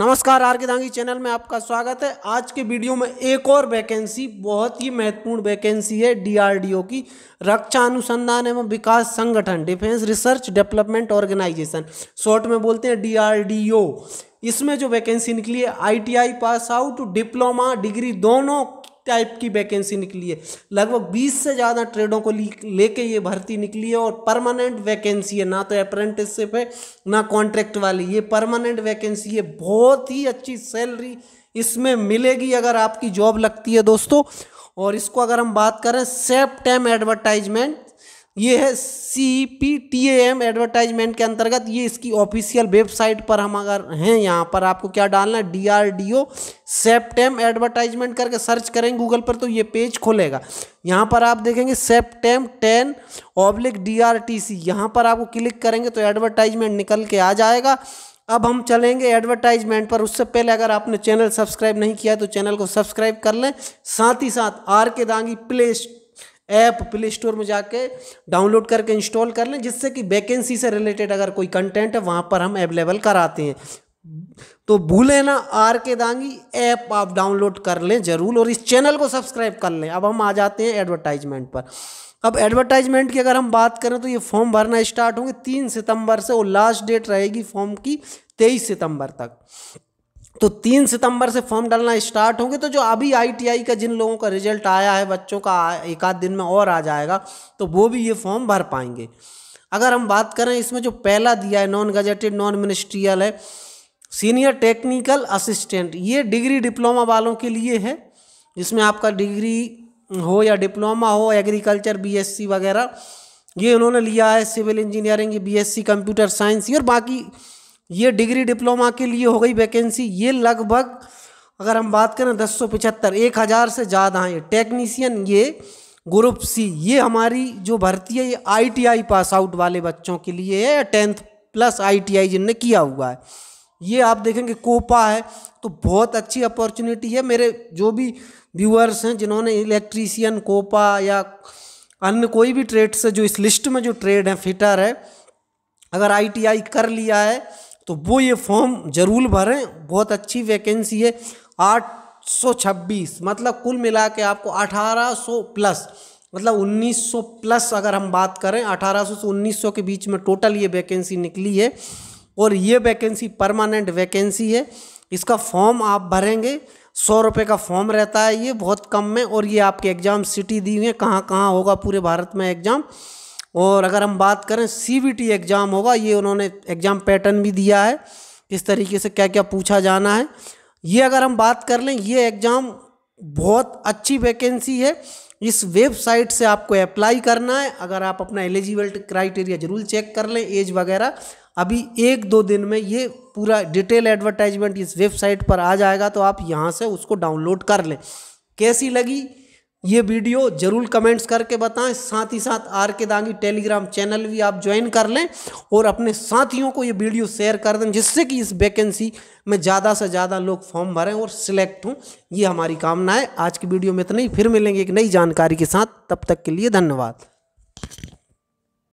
नमस्कार are K Dangi channel में आपका स्वागत है आज के वीडियो में एक और वैकेंसी बहुत ही महत्वपूर्ण वैकेंसी है डीआरडीओ की रक्षा अनुसंधान एवं विकास संगठन defence research development organisation short में बोलते हैं डीआरडीओ इसमें जो वैकेंसी निकली है ITI pass out diploma degree दोनों टाइप की वैकेंसी निकली है लगभग 20 से ज़्यादा ट्रेडों को लेके ये भर्ती निकली है और परमानेंट वैकेंसी है ना तो अप्रेंटिसशिप है ना कॉन्ट्रैक्ट वाली ये परमानेंट वैकेंसी है बहुत ही अच्छी सैलरी इसमें मिलेगी अगर आपकी जॉब लगती है दोस्तों और इसको अगर हम बात करें सेफ टेम एडवर्टाइजमेंट ये है C P T M advertisement के अंतर्गत ये इसकी ऑफिशियल वेबसाइट पर हम अगर हैं यहाँ पर आपको क्या डालना है D R D O CEPTAM advertisement करके सर्च करेंगे गूगल पर तो ये पेज खोलेगा यहाँ पर आप देखेंगे CEPTAM ten oblique D R T C यहाँ पर आपको क्लिक करेंगे तो एडवर्टाइजमेंट निकल के आ जाएगा अब हम चलेंगे एडवर्टाइजमेंट पर उससे पहले अगर आपने चैनल सब्सक्राइब नहीं किया तो चैनल को सब्सक्राइब कर लें साथ ही साथ R K Dangi play app play store में जाके डाउनलोड करके इंस्टॉल कर लें जिससे कि वैकेंसी से रिलेटेड अगर कोई कंटेंट है वहाँ पर हम अवेलेबल कराते हैं तो भूलें ना आर के दांगी ऐप आप डाउनलोड कर लें ज़रूर और इस चैनल को सब्सक्राइब कर लें अब हम आ जाते हैं एडवर्टाइजमेंट पर अब एडवर्टाइजमेंट की अगर हम बात करें तो ये फॉर्म भरना स्टार्ट होंगे तीन सितंबर से और लास्ट डेट रहेगी फॉर्म की तेईस सितंबर तक तो तीन सितंबर से फॉर्म डालना स्टार्ट होंगे तो जो अभी आईटीआई का जिन लोगों का रिजल्ट आया है बच्चों का एक आध दिन में और आ जाएगा तो वो भी ये फॉर्म भर पाएंगे अगर हम बात करें इसमें जो पहला दिया है नॉन गजेटेड नॉन मिनिस्ट्रियल है सीनियर टेक्निकल असिस्टेंट ये डिग्री डिप्लोमा वालों के लिए है जिसमें आपका डिग्री हो या डिप्लोमा हो एग्रीकल्चर बी वगैरह ये उन्होंने लिया है civil engineering B S computer science और बाकी ये डिग्री डिप्लोमा के लिए हो गई वैकेंसी ये लगभग अगर हम बात करें दस सौ पिछहत्तर एक हज़ार से ज़्यादा हैं टेक्नीसियन ये ग्रुप सी ये हमारी जो भर्ती है ये आईटीआई पास आउट वाले बच्चों के लिए है या टेंथ प्लस आईटीआई जिनने किया हुआ है ये आप देखेंगे कोपा है तो बहुत अच्छी अपॉर्चुनिटी है मेरे जो भी व्यूअर्स हैं जिन्होंने इलेक्ट्रीशियन कोपा या अन्य कोई भी ट्रेड से जो इस लिस्ट में जो ट्रेड है फिटर है अगर आईटीआई कर लिया है तो वो ये फॉर्म ज़रूर भरें बहुत अच्छी वैकेंसी है आठ सौ छब्बीस मतलब कुल मिला के आपको अठारह सौ प्लस मतलब 1900 प्लस अगर हम बात करें 1800 से 1900 के बीच में टोटल ये वैकेंसी निकली है और ये वैकेंसी परमानेंट वैकेंसी है इसका फॉर्म आप भरेंगे सौ रुपये का फॉर्म रहता है ये बहुत कम में और ये आपके एग्ज़ाम सिटी दी हुई है कहाँ कहाँ होगा पूरे भारत में एग्ज़ाम और अगर हम बात करें सी एग्ज़ाम होगा ये उन्होंने एग्ज़ाम पैटर्न भी दिया है किस तरीके से क्या क्या पूछा जाना है ये अगर हम बात कर लें ये एग्ज़ाम बहुत अच्छी वैकेंसी है इस वेबसाइट से आपको अप्लाई करना है अगर आप अपना एलिजिबल क्राइटेरिया ज़रूर चेक कर लें एज वगैरह अभी एक दो दिन में ये पूरा डिटेल एडवर्टाइजमेंट इस वेबसाइट पर आ जाएगा तो आप यहाँ से उसको डाउनलोड कर लें कैसी लगी ये वीडियो जरूर कमेंट्स करके बताएं साथ ही साथ आर के दागी टेलीग्राम चैनल भी आप ज्वाइन कर लें और अपने साथियों को ये वीडियो शेयर कर दें जिससे कि इस वैकेंसी में ज़्यादा से ज़्यादा लोग फॉर्म भरें और सिलेक्ट हों ये हमारी कामना है आज की वीडियो में इतना ही फिर मिलेंगे एक नई जानकारी के साथ तब तक के लिए धन्यवाद